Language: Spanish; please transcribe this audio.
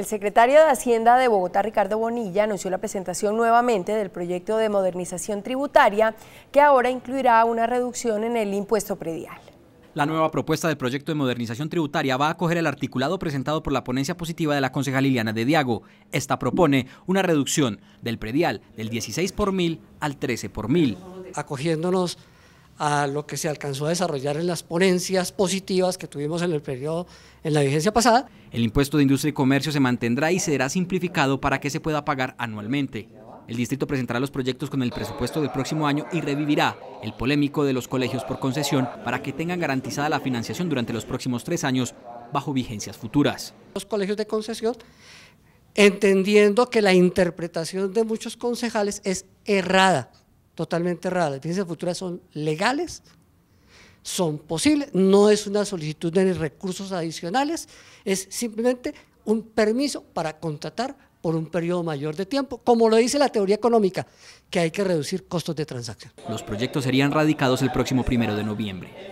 El secretario de Hacienda de Bogotá, Ricardo Bonilla, anunció la presentación nuevamente del proyecto de modernización tributaria que ahora incluirá una reducción en el impuesto predial. La nueva propuesta del proyecto de modernización tributaria va a acoger el articulado presentado por la ponencia positiva de la concejal Liliana de Diago. Esta propone una reducción del predial del 16 por mil al 13 por mil. Acogiéndonos a lo que se alcanzó a desarrollar en las ponencias positivas que tuvimos en el periodo, en la vigencia pasada. El impuesto de industria y comercio se mantendrá y será simplificado para que se pueda pagar anualmente. El distrito presentará los proyectos con el presupuesto del próximo año y revivirá el polémico de los colegios por concesión para que tengan garantizada la financiación durante los próximos tres años bajo vigencias futuras. Los colegios de concesión, entendiendo que la interpretación de muchos concejales es errada totalmente errada. Las licencias futuras son legales, son posibles, no es una solicitud de recursos adicionales, es simplemente un permiso para contratar por un periodo mayor de tiempo, como lo dice la teoría económica, que hay que reducir costos de transacción. Los proyectos serían radicados el próximo primero de noviembre.